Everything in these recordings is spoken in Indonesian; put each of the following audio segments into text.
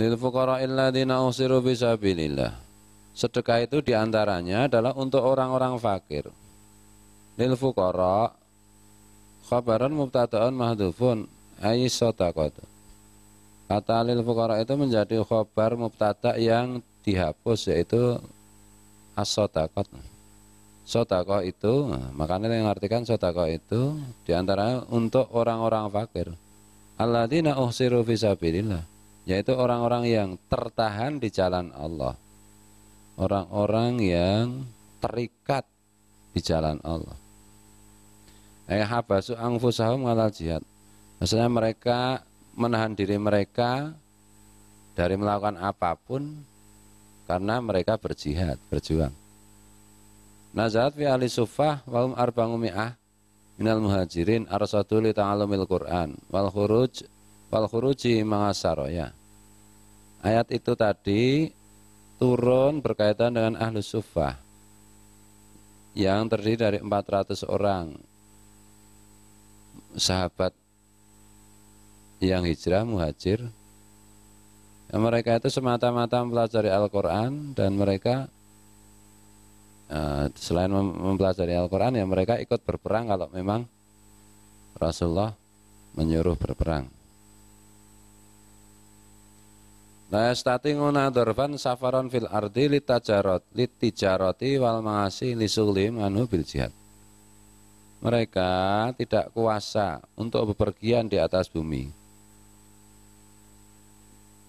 lil fuqara alladziina usiru fi Sedekah itu diantaranya adalah untuk orang-orang fakir. Lil fuqara khabaran mubtada'un mahdhufun ayy sadaqatu. Kata lil fuqara itu menjadi khobar mubtada yang dihapus yaitu as-sadaqat. itu, makanya yang artikan sotako itu diantara untuk orang-orang fakir. Alladzina uhsiru fisabilillah yaitu orang-orang yang tertahan di jalan Allah orang-orang yang terikat di jalan Allah eh habasu angfusahum alal jihad maksudnya mereka menahan diri mereka dari melakukan apapun karena mereka berjihad berjuang Nazat fi ali sufah waum hum minal muhajirin arsadu li Qur'an wal khuruj wal khuruji ma'asaro ya. Ayat itu tadi turun berkaitan dengan ahlu sufah yang terdiri dari 400 orang sahabat yang hijrah muhajir yang mereka itu semata-mata mempelajari Al-Quran dan mereka eh, selain mempelajari Al-Quran ya mereka ikut berperang kalau memang Rasulullah menyuruh berperang La nguna dorfan safaron fil ardi litajarot litijaroti wal ma'asi Nisulim anhu bil jihad. Mereka tidak kuasa untuk bepergian di atas bumi.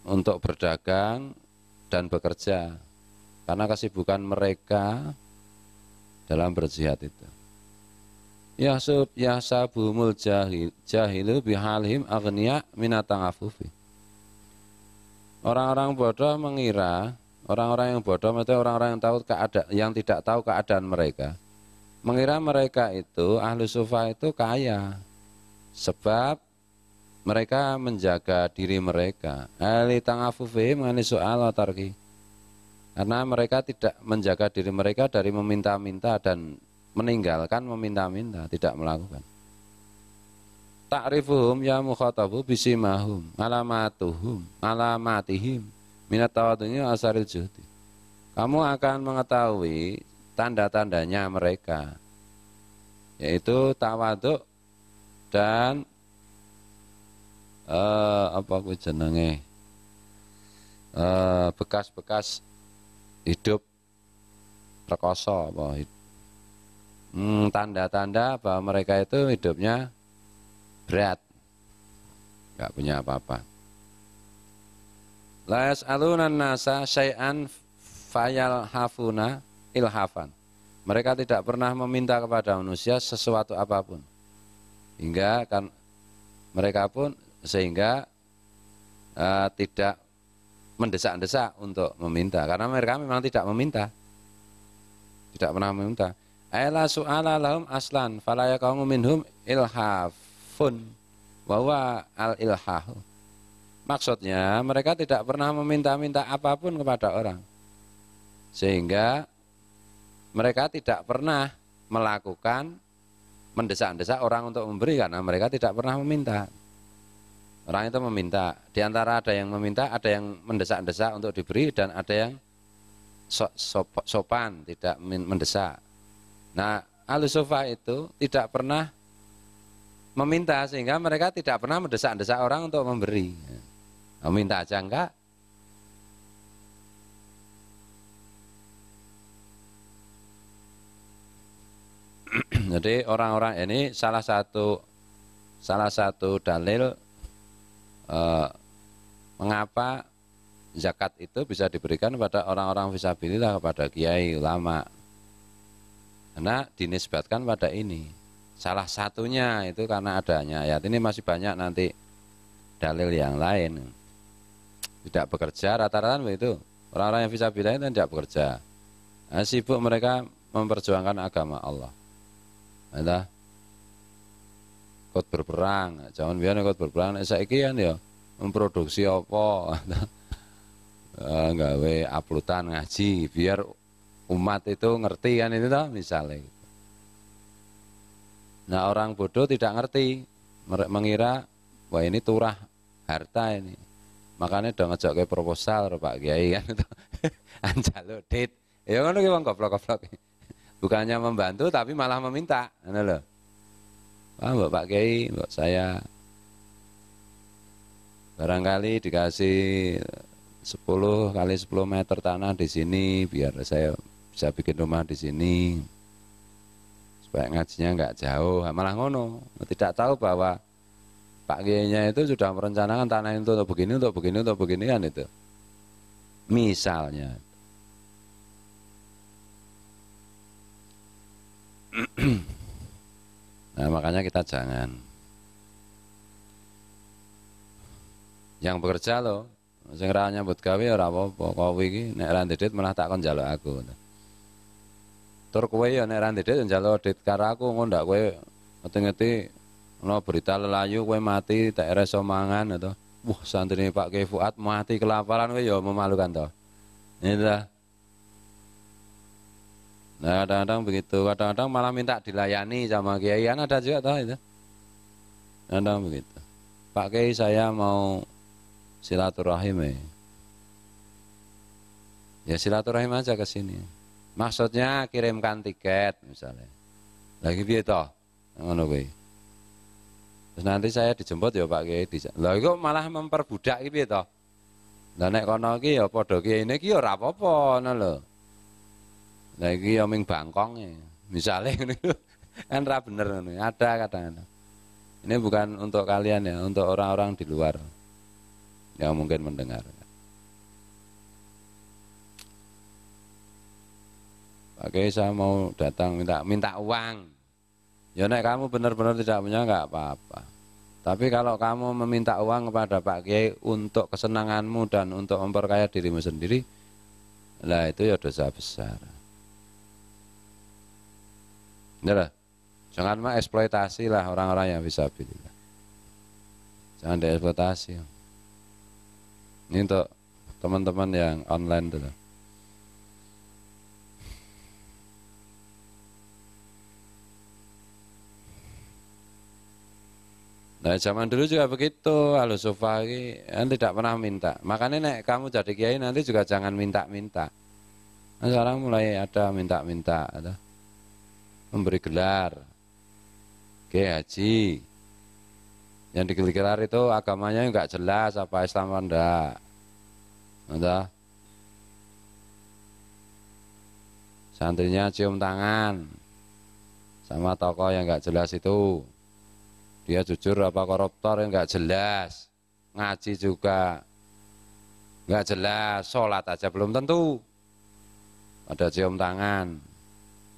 Untuk berdagang dan bekerja. Karena kesibukan mereka dalam berjihad itu. Ya yahsabumul jahil jahilu bihalhim agniya minatang afufi Orang-orang bodoh mengira, orang-orang yang bodoh maksudnya orang-orang yang tahu keadaan yang tidak tahu keadaan mereka. Mengira mereka itu ahli sufa itu kaya. Sebab mereka menjaga diri mereka. Ali tangafufi mengani soal tarki. Karena mereka tidak menjaga diri mereka dari meminta-minta dan meninggalkan meminta-minta, tidak melakukan ta'rifuhum ya mukhatabu bisimahum alamatuhum alamatihim minat tawadunya asaril juhdi kamu akan mengetahui tanda-tandanya mereka yaitu tawaduk dan eh, apa aku jenenge uh, bekas-bekas hidup perkosa apa hmm, tanda-tanda bahwa mereka itu hidupnya berat. nggak punya apa-apa. Las alunan nasa syai'an fayal hafuna ilhafan. Mereka tidak pernah meminta kepada manusia sesuatu apapun. Hingga kan mereka pun sehingga uh, tidak mendesak-desak untuk meminta karena mereka memang tidak meminta. Tidak pernah meminta. Aila su'ala lahum aslan falaya minhum ilhaf ilhahun bahwa al ilhah maksudnya mereka tidak pernah meminta-minta apapun kepada orang sehingga mereka tidak pernah melakukan mendesak-desak orang untuk memberi karena mereka tidak pernah meminta orang itu meminta di antara ada yang meminta ada yang mendesak-desak untuk diberi dan ada yang so, sopan tidak mendesak nah alusofa itu tidak pernah meminta sehingga mereka tidak pernah mendesak-desak orang untuk memberi. Meminta ya. oh, aja enggak. Jadi orang-orang ini salah satu salah satu dalil eh, mengapa zakat itu bisa diberikan pada orang-orang visabilillah kepada kiai ulama. Karena dinisbatkan pada ini salah satunya itu karena adanya Ya, ini masih banyak nanti dalil yang lain tidak bekerja rata-rata begitu orang-orang yang bisa bilang itu tidak bekerja nah, sibuk mereka memperjuangkan agama Allah ada ikut berperang jangan biar ikut berperang saya kan ya memproduksi apa nggawe eh, uploadan ngaji biar umat itu ngerti kan itu misalnya Nah orang bodoh tidak ngerti, mengira wah ini turah harta ini. Makanya udah ngejok ke proposal Pak Kiai kan itu. Anjalo dit. Ya kan gimana goblok-goblok. Bukannya membantu tapi malah meminta. loh Wah buat Pak Kiai, Mbak saya barangkali dikasih sepuluh kali sepuluh meter tanah di sini biar saya bisa bikin rumah di sini. Baik ngajinya nggak jauh, malah ngono. Tidak tahu bahwa Pak Kiainya itu sudah merencanakan tanah itu untuk begini, untuk begini, untuk begini kan itu. Misalnya. nah makanya kita jangan yang bekerja loh sing ra nyambut gawe ya ora apa-apa kowe iki nek ra ndedit malah tak kon aku tur kowe ya nek ra ndedhit ya njaluk dit karo aku engko kowe ngeti-ngeti ana berita lelayu kowe mati tak ere somangan mangan ya to. Wah, santrine Pak Ki Fuad mati kelaparan kowe ya memalukan toh, to. dah, Nah, kadang-kadang begitu, kadang-kadang malah minta dilayani sama kiai. Kan ada juga tahu itu. Kadang begitu. Pak Kiai saya mau silaturahim ya. Ya silaturahim aja ke sini. Maksudnya kirimkan tiket misalnya. Lagi piye toh? Ngono kuwi. Terus nanti saya dijemput ya Pak Kiai. Lah kok malah memperbudak iki piye toh? Lah nek kono iki ya padha kiyaine iki ya ora apa-apa ngono lho. Lah iki ya ming bangkong ya. Misale ngene kan ra bener ngono. Ya, ada kadang-kadang. Ini bukan untuk kalian ya, untuk orang-orang di luar yang mungkin mendengar. Oke saya mau datang minta minta uang. Ya nek kamu benar-benar tidak punya nggak apa-apa. Tapi kalau kamu meminta uang kepada Pak Kiai untuk kesenanganmu dan untuk memperkaya dirimu sendiri, lah itu ya dosa besar. Inilah. Jangan mah eksploitasi lah orang-orang yang bisa beli. Jangan dieksploitasi. Ini untuk teman-teman yang online dulu. Nah zaman dulu juga begitu, alus sofa kan tidak pernah minta. Makanya nek kamu jadi kiai nanti juga jangan minta-minta. Nah, sekarang mulai ada minta-minta, ada memberi gelar, kiai haji. Yang digelar itu agamanya enggak jelas apa Islam enggak. ada santrinya cium tangan sama tokoh yang enggak jelas itu dia ya, jujur apa koruptor yang enggak jelas ngaji juga enggak jelas sholat aja belum tentu ada cium tangan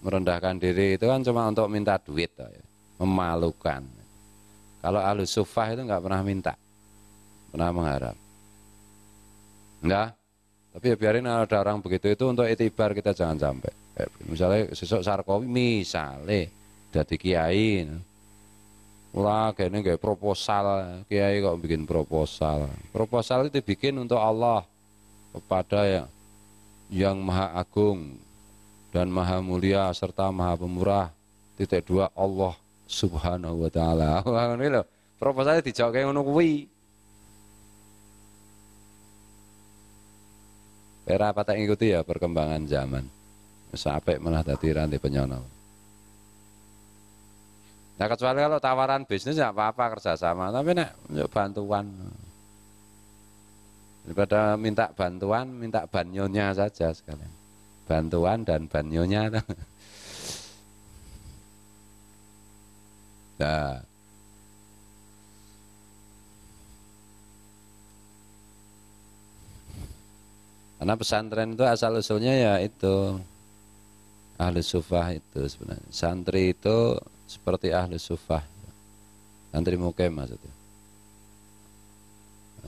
merendahkan diri itu kan cuma untuk minta duit ya. memalukan kalau alus sufah itu enggak pernah minta pernah mengharap enggak tapi ya biarin ada orang begitu itu untuk itibar kita jangan sampai misalnya sesuatu Sarkowi misalnya jadi kiai Ora kayaknya nggak proposal, kiai kok bikin proposal. Proposal itu bikin untuk Allah kepada ya, yang Maha Agung dan Maha Mulia serta Maha Pemurah. Titik dua Allah Subhanahu wa taala. Proposal dijawab kayak ngono kuwi. Era tak ikuti ya perkembangan zaman. Sampai malah tadi rantai penyonal. Nah kecuali kalau tawaran bisnis ya apa-apa kerjasama, tapi nek ya bantuan daripada minta bantuan, minta banyonya saja sekalian. Bantuan dan banyonya. Nah. Karena pesantren itu asal usulnya ya itu ahli sufah itu sebenarnya. Santri itu seperti ahli sufah santri mukim maksudnya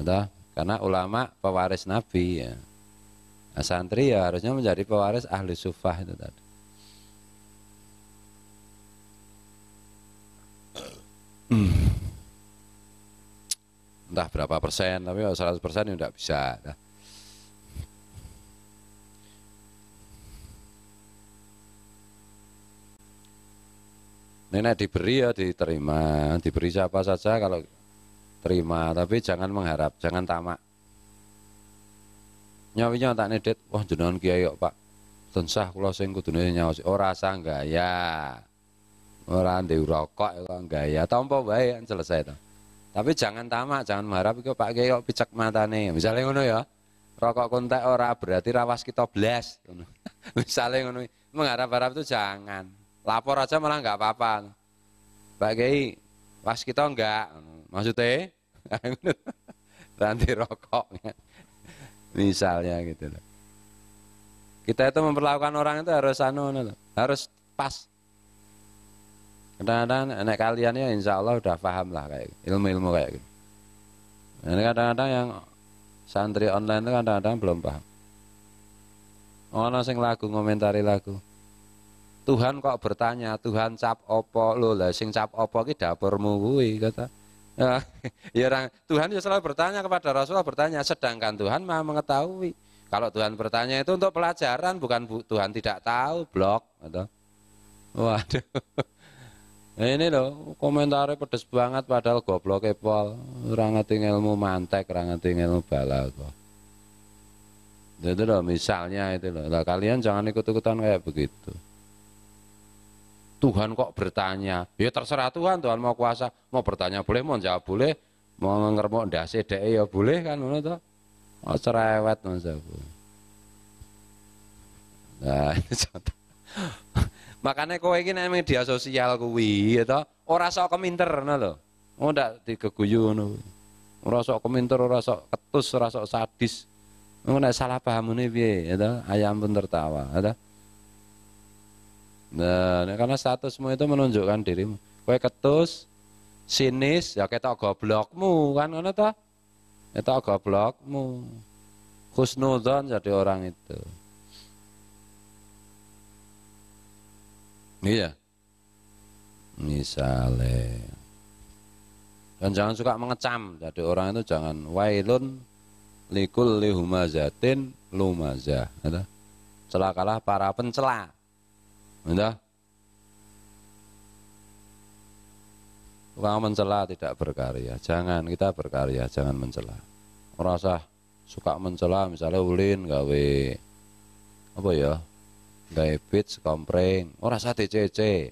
ada karena ulama pewaris nabi ya nah, santri ya harusnya menjadi pewaris ahli sufah itu tadi hmm. entah berapa persen tapi kalau 100 persen ya tidak bisa nah. Nenek diberi ya diterima, diberi siapa saja kalau terima, tapi jangan mengharap, jangan tamak. Nyawinya tak nedet, wah jenengan kiai yuk Pak. Tensah kulo sing nyawa nyaos ora sah ya Ora di rokok kok gaya, baik bae kan selesai itu. Tapi jangan tamak, jangan mengharap kok Pak Kiai kok mata nih Misalnya ngono ya. Rokok kontak ora berarti rawas kita blas ngono. Misale ngono. Mengharap-harap itu jangan. Lapor aja malah nggak apa-apa. Pak Kiai, pas kita enggak, maksudnya nanti rokoknya, misalnya gitu loh. Kita itu memperlakukan orang itu harus anu, anu harus pas. Kadang-kadang anak kalian ya insya Allah udah paham lah kayak gitu, ilmu-ilmu kayak gitu. Ini kadang-kadang yang santri online itu kadang-kadang belum paham. Oh sing lagu komentari lagu. Tuhan kok bertanya, Tuhan cap opo lo lah sing cap opo ki dapurmu kuwi kata. Nah, ya orang Tuhan ya selalu bertanya kepada Rasulullah bertanya sedangkan Tuhan mah mengetahui. Kalau Tuhan bertanya itu untuk pelajaran bukan bu, Tuhan tidak tahu blok atau Waduh. Nah, ini loh komentarnya pedes banget padahal goblok pol. Orang ngerti ilmu mantek, orang ngerti ilmu balago. Itu loh misalnya itu loh. Nah, kalian jangan ikut-ikutan kayak begitu. Tuhan kok bertanya? Ya terserah Tuhan, Tuhan mau kuasa, mau bertanya boleh, mau jawab boleh, mau ngermok ndak sedek ya boleh kan ngono to. Oh cerewet Mas Abu. Nah, Makanya kowe iki nek media sosial kuwi ya to, ora sok keminter ngono lho. Oh ndak digeguyu ngono. Ora sok keminter, ora sok ketus, ora sok sadis. Ngono nek salah pahamune piye ya to, ayam pun tertawa, ya to. Nah, karena statusmu itu menunjukkan dirimu. Kue ketus, sinis, ya kita goblokmu kan kan ta? Kita goblokmu. Khusnudon jadi orang itu. Iya. Misalnya. Dan jangan suka mengecam. Jadi orang itu jangan wailun likul lihumazatin lumazah. Celakalah para pencela. Entah? Tukang mencela tidak berkarya. Jangan kita berkarya, jangan mencela. Merasa suka mencela misalnya ulin gawe apa ya? Gawe pitch, kompreng, merasa usah DCC.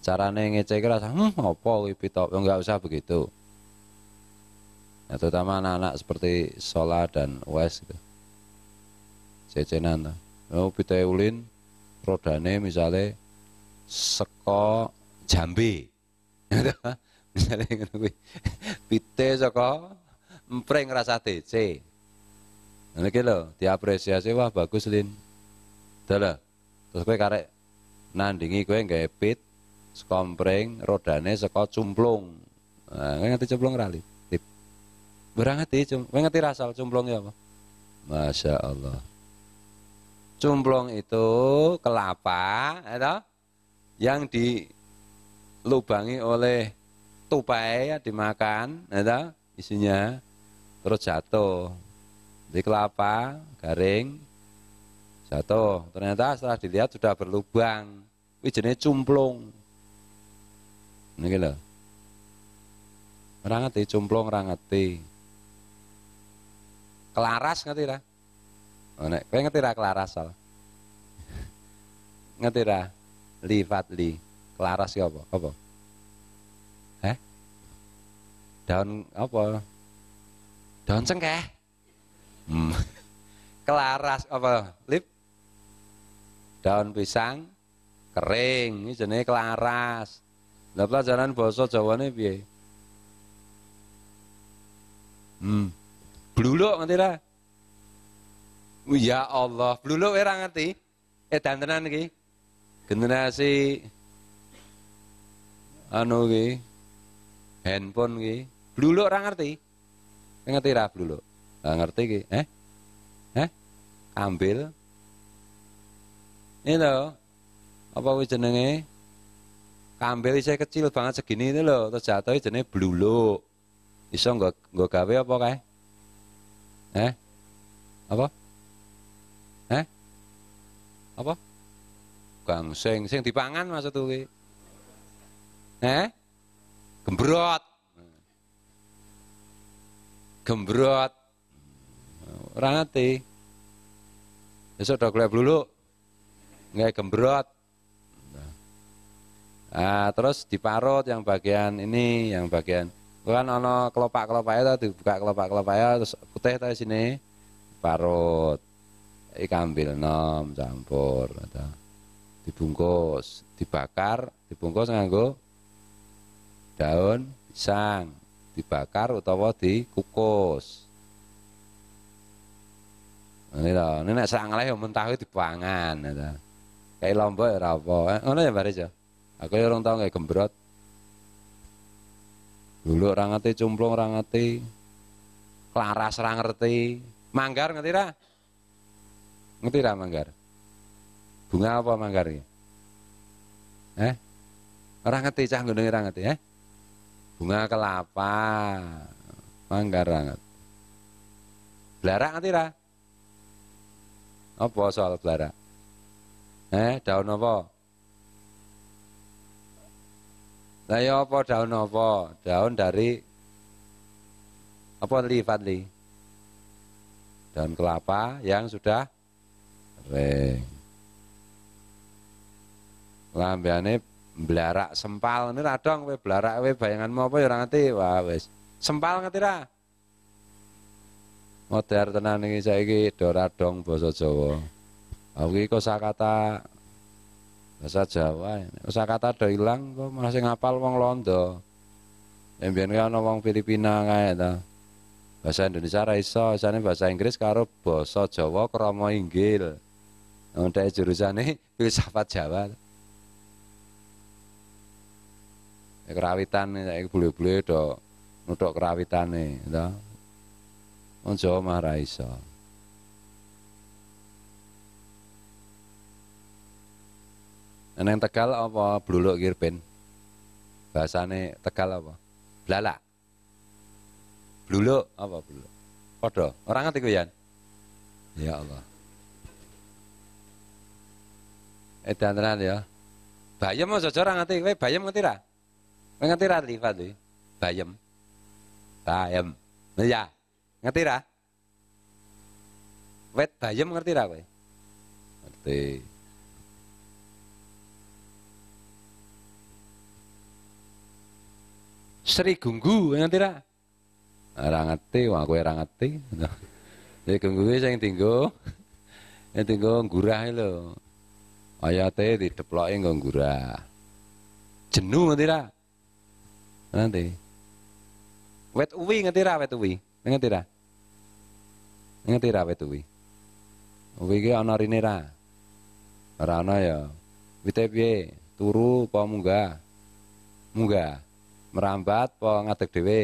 Carane ngece kira hmm, apa kuwi pitok, enggak ya, usah begitu. Ya, terutama anak-anak seperti Sola dan Wes gitu. Cecenan. Oh, pitoe ulin rodane misalnya seko jambi misalnya ngono kuwi pite saka empring rasa DC ngene iki lho diapresiasi wah bagus lin dalah terus kowe karek nandingi kowe nggae pit saka empring rodane saka cumplung nah, ngerti cumplung ra lin Berangkat ya, ngerti rasal cumplung ya apa? Masya Allah. Cumplung itu kelapa, itu ya yang dilubangi oleh tupai ya, dimakan, itu ya isinya terus jatuh. Di kelapa garing jatuh. Ternyata setelah dilihat sudah berlubang. Ini jenis cumplung. Ini gitu. Orang ngerti, cumplung orang ngerti. Kelaras ngerti lah. Oh, nek kowe ngerti ra kelaras sol. ngerti ra? Li Fadli. Kelaras ya apa? Apa? Eh? Daun apa? Daun cengkeh. Hmm. Kelaras apa? Lip. Daun pisang kering, ini jenenge kelaras. Lah pelajaran basa Jawane piye? Hmm. Bluluk ngerti ra? Ya Allah, dulu orang ngerti. Eh tenan ki. Generasi anu ki. handphone ki. dulu orang ngerti. Ngerti ra dulu, ngerti ki, eh? Eh? Ambil. Ini lo, apa wis jenenge? Kambil saya kecil banget segini ini lo terus jatuh jenenge bluluk. Iso nggak nggak gawe apa kae? Eh? Apa? apa gangsing sing dipangan maksud kuwi eh gembrot gembrot ora besok dok lek dulu. nggak gembrot Nah, terus di diparut yang bagian ini, yang bagian kan ono kelopak kelopaknya tadi buka kelopak kelopaknya terus putih tadi sini parut ikambil nom campur ada, dibungkus dibakar dibungkus nganggo daun pisang dibakar utawa dikukus ini lho, ini nek yang ya mentah pangan, ada Kayak lombok ya ora apa. Eh, ngono ya Baris ya. Aku ya orang tau kayak gembrot. Dulu orang ngerti cumplung orang ngerti. Laras orang ngerti. Manggar ngerti lah. Ngerti tak manggar? Bunga apa manggar ini ya? Eh? orang ngerti cah ngene orang ngerti, eh? Bunga kelapa. Manggar orang ngerti. Belarak ngerti tak? Apa soal belarak? Eh, daun apa? Lah ya apa daun apa? Daun dari apa li Fadli? Daun kelapa yang sudah Kering. Lambene belarak sempal ini radong we belarak we mau apa ya ora ngerti wah wis sempal nggak ra modar tenan ini saya do Doradong basa Jawa aku iki kosakata bahasa Jawa ya. kosakata do ilang kok masih ngapal wong Londo Embian ya kan wong Filipina kae ta bahasa Indonesia raiso iso bahasa Inggris karo basa Jawa kromo inggil jurusan ini filsafat Jawa. Ya, kerawitan ini boleh-boleh dok nutuk kerawitan ini, dok. Wong Jawa mah Neng Tegal apa bluluk kirpin? Bahasane Tegal apa? Blalak. Bluluk apa bluluk? Padha. Ora ngerti ku Ya Allah. edan tenan ya. Bayem aja ora ngerti, kowe bayem ngerti ra? Kowe Ngerti ra lifat iki? Bayem. Bayem. Ya. Ngerti ra? Wet bayem ngerti ra kowe? Ngerti. Sri Gunggu ngerti ra? Ora ngerti, wah kowe ora ngerti. Ya Gunggu sing tinggo. Sing tinggo gurah lho ayate dideploke nggo gura. jenuh nanti ra? Nanti. Wet uwi ngerti ra wet uwi? Ngerti ra? Ngerti ra wet uwi? Uwi ke ana rine ra? Ora ana ya. witep Turu apa munggah? Munggah. Merambat apa ngadeg dhewe?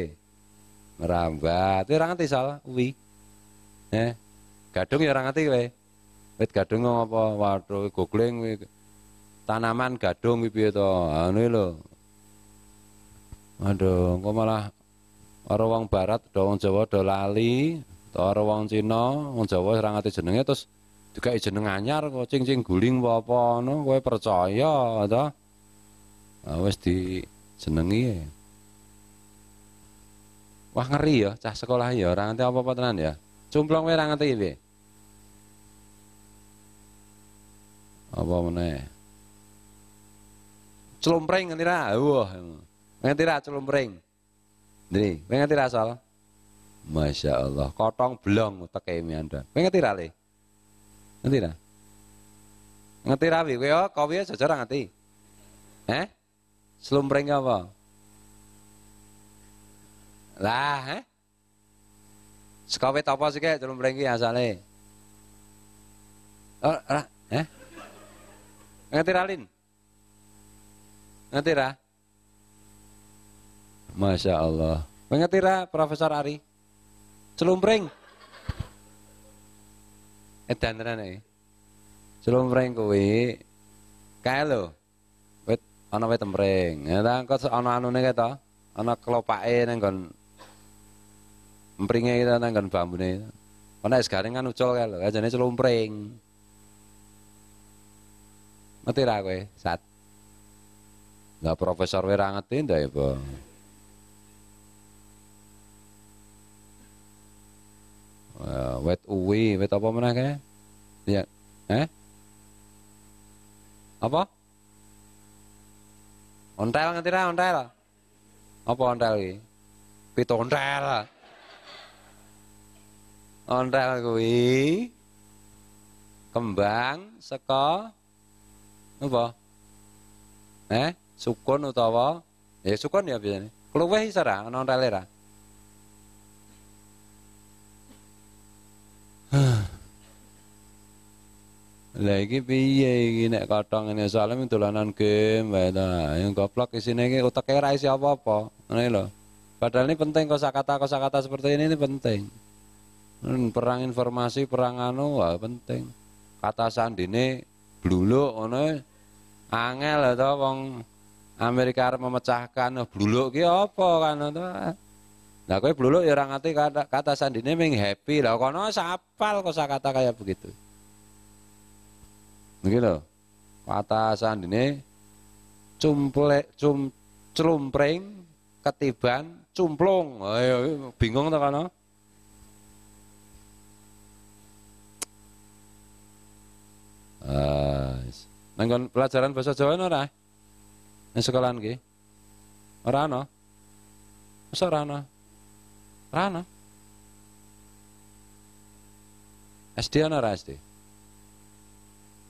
Merambat. itu ora ngerti sal uwi. Eh? Gadung ya ora ngerti weh Wit gadung apa? Waduh, gogling tanaman gadung kuwi piye to? Anu lho. Aduh, kok malah ora wong barat, do wong Jawa do lali, to ora wong Cina, wong Jawa ora ngerti jenenge terus juga jeneng anyar kok cing-cing guling apa no kowe percaya to? Nah, wis di jenengi. E. Wah ngeri ya, cah sekolah ya, ora ngerti apa-apa tenan ya. Cumplong we ora ngerti piye? Apa meneh? Celompreng nganti lah Wah. Nganti lah celompreng. ini kowe lah soal Masya Allah, kotong belong teke kayak mianda ngerti lah le? Ngerti lah Ngerti ra kau kowe ya, ya jajar ngerti. eh Slumpreng apa? Lah, eh Sekawet apa sih kayak slumpreng ini asale? Oh, eh? eh? Ngerti Ralin? Ngerti Ra? Masya Allah. Ngerti Ra, Profesor Ari? Celumpring. Eh dandanan ya. Celumpring kuwi kae lho. Wit ana wit tempring. Ya ta kok ana anune kae ta? Ana kelopake nang nggon empringe kita nang nggon bambune. Ana es garing kan ucul kae lho, ajane celumpring. Ngerti ra kowe, Sat? Lah profesor kowe ra ngerti ndak ya, Bang? Uh, wet uwi, wet apa meneh kae? Ya. Eh? Apa? Ontel ngerti ra ontel? Apa ontel iki? pit ontel. Ontel kuwi kembang saka Napa? Eh, sukun utawa ya sukun ya biasanya. Keluweh iso ra ana rele ra? Lah iki piye iki nek kathah ngene soalé dolanan game wae ta. Yang goblok isine iki uteke ra isi apa-apa. Ngene lho. Padahal ini penting kosakata kosakata seperti ini ini penting. Hmm, perang informasi, perang anu, wah penting. Kata ini bluluk ngono e. angel to wong Amerika arep memecahkan oh, bluluk ki apa kan to. Nah, kowe bluluk ya ora ngerti kata, kata sandine ming happy. Lah kono sapal kata kayak begitu. Niki lho. Kata sandine cumple cum ketiban cumplung. Ayo bingung to kono. Ah, nang pelajaran bahasa Jawa ora? Nang sekolahan ki? Ora ana. Masa ora ana? Ora ana. SD ana ora SD?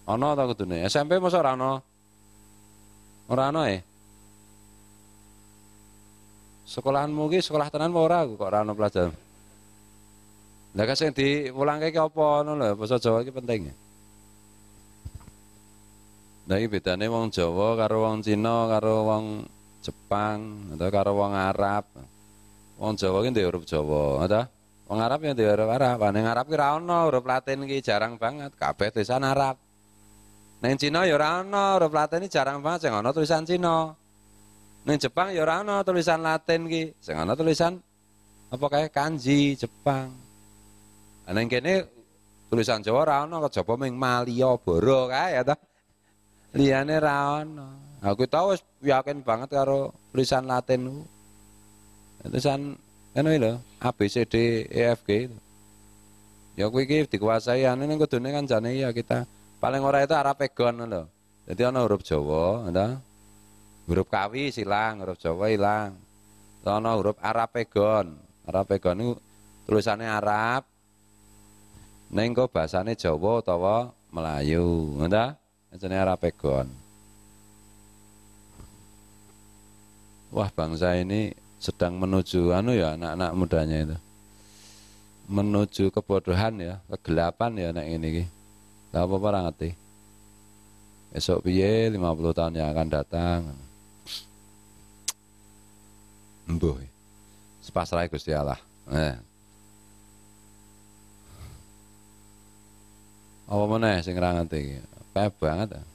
Ana ta kudune? SMP masa ora ana? Ora ana eh? sekolahanmu ki sekolah tenan apa ora kok ora ono pelajaran. Lah sing pulang ki apa ngono lho basa Jawa ki penting. Ya? Nah beda bedane wong Jawa karo wong Cina karo wong Jepang atau karo wong Arab. Wong Jawa ini di huruf Jawa, ada. Wong Arab yang di huruf Arab. yang Arab kira ono huruf Latin ini jarang banget, kabeh tulisan Arab. Neng Cina ya ora ono huruf Latin ini jarang banget sing ono tulisan Cina. Neng Jepang ya ora ono tulisan Latin ki, sing ono tulisan apa kayak kanji Jepang. yang kene tulisan Jawa ora ono kejaba ming Malioboro kae ya ta. Liyane ra nah, Aku tahu wis yakin banget karo tulisan Latin ku. Tulisan anu lho, A B C D E F G itu. Ya kuwi iki dikuasai anu ning kudune kan jane ya kita paling ora itu arah pegon lho. Jadi ono huruf Jawa, ada huruf kawi silang, huruf Jawa hilang, ono huruf Arab pegon. Arab pegon itu tulisannya Arab, Nengko bahasane Jawa atau Melayu, enggak jenenge rapegon. Wah, bangsa ini sedang menuju anu ya anak-anak mudanya itu. Menuju kebodohan ya, kegelapan ya anak ini ki. Lah apa ora ngerti. Esok piye 50 tahun yang akan datang. Mbuh. Sepasrah Gusti Allah. Eh. Apa mana sing ra ngerti kaya banget. Ah.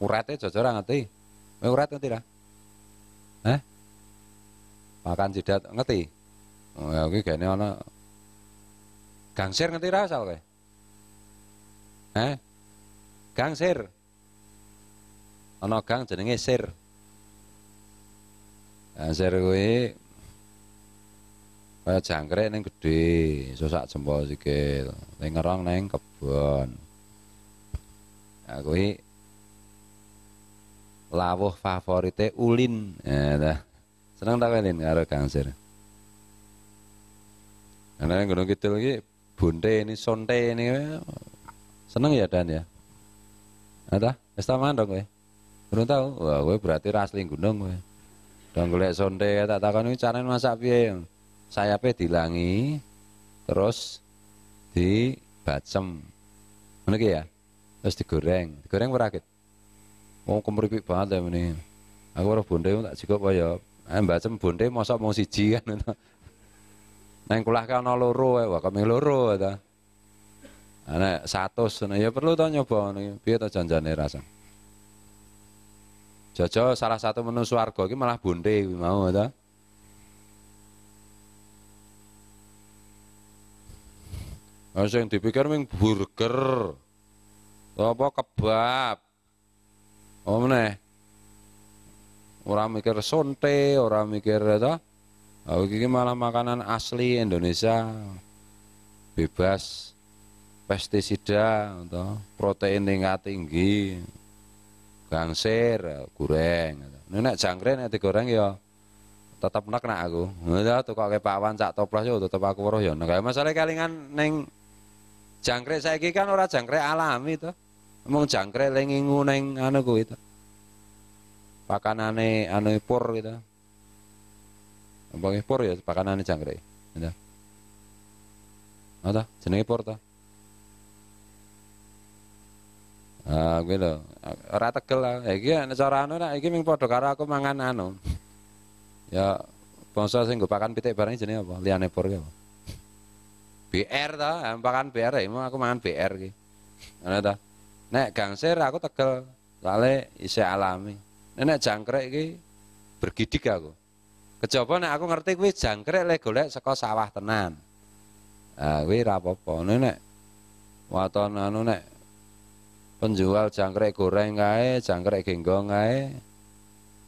Urate jajal ora ngerti. Kowe eh, urat ngerti lah. eh, Makan sidat ngerti. Oh, ya iki gene ana gangsir ngerti ra asal kowe? Hah? Gangsir. Ana gang jenenge sir. Gangsir nah, kuwi kaya jangkrik ning gedhe, sosak jempol sikil, ning ngerong ning kebon aku ini lawuh favorite ulin. Ya, senang tak ulin karo Kang karena yang gunung kita lagi bunte ini sonte ini seneng ya Dan ya. Ada? estaman dong kowe. Belum tahu. Wah, kowe berarti rasling gunung kowe. Dong gue sonte ya, tak takon ini cara masak yang sayapnya dilangi terus di dibacem. menurut ya? Terus digoreng, digoreng berakit, mau oh, kemeripik banget ya ini. Aku orang bonde tak cukup ayo. Ya. eh cem bonde masak mau siji kan. Neng kulah kan ana loro wae, wah kami loro ta. Ah, satu, sana ya perlu ta nyoba ngono biar ta nih rasa. Jojo salah satu menu suargo ini malah bonde mau ada, Lah yang dipikir ming burger. Apa kebab? om ne, orang mikir sonte, orang mikir itu. Oh, ini malah makanan asli Indonesia. Bebas pestisida, atau protein tingkat tinggi, gangsir, goreng. Ini nak jangkrik nak digoreng ya tetap nak nak aku. Ya Pak kepawan cak toples yo ya tetap aku weruh ya nah Nek masalah kelingan neng jangkrik saya kan ora jangkrik alami tuh. Emang jangkrik lagi nguneng anu gue itu. ane anu e pur gitu. Apa pur ya pakanane jangkrik. Gitu. Ada jenenge pur ta. Ah, gue lo, ora tegel lah. Iki nek cara anu nek iki ming padha karo aku mangan anu. ya bangsa sing gue pakan pitik barang jenenge apa? liane pur ya, BR ta, pakan BR ya, aku mangan BR ki. Ana ta? Nek gangsir aku tegel, soalnya isih alami. Nek jangkrik iki bergidik aku. Kecoba nek aku ngerti kuwi jangkrik le golek saka sawah tenan. Ah kuwi ra apa-apa. Nek waton anu nek penjual jangkrik goreng kae, jangkrik genggong kae.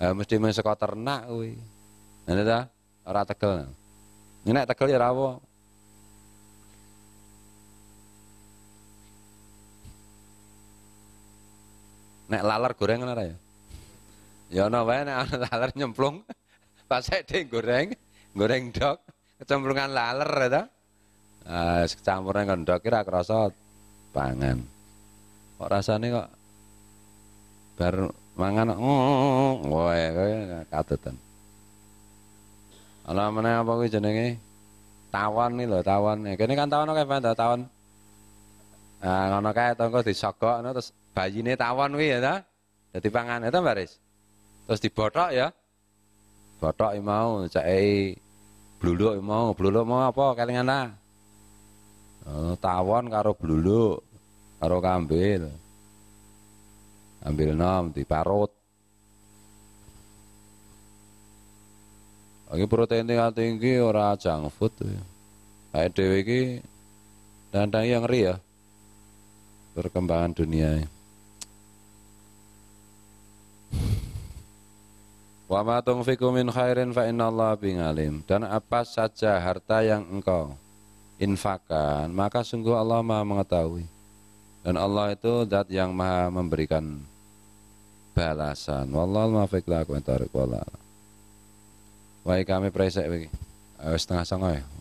Ah mesti mung saka ternak kuwi. Ngene ta? Ora tegel. Nek tegel ya ra apa. Nek lalar goreng ngono ya? Ya ana wae nek ana nyemplung pas dhek goreng, goreng dok, kecemplungan laler ya ta. Ah, campurane kon dok kira krasa pangan. Kok rasane kok bar mangan wae kaya katetan, Ana meneh apa kuwi jenenge? Tawon iki lho, tawon. Kene kan tawon akeh banget tawon. Ah, ngono kae tangko disogokno terus ini tawon wih ya ta. jadi pangan itu Baris. Terus dibotok ya. botok ya mau cai bluluk ya mau, bluluk mau apa kelingan lah Oh, tawon karo bluluk karo kambil. Ambil nom diparut. lagi protein tingkat tinggi ora junk food. ya. dhewe dandang yang ngeri ya perkembangan dunia. Wa ma tunfiqu min khairin fa innallaha alim. Dan apa saja harta yang engkau infakan, maka sungguh Allah Maha mengetahui. Dan Allah itu zat yang Maha memberikan balasan. Wallahul muwaffiq la Wahai kami presek iki. Setengah sanga ya.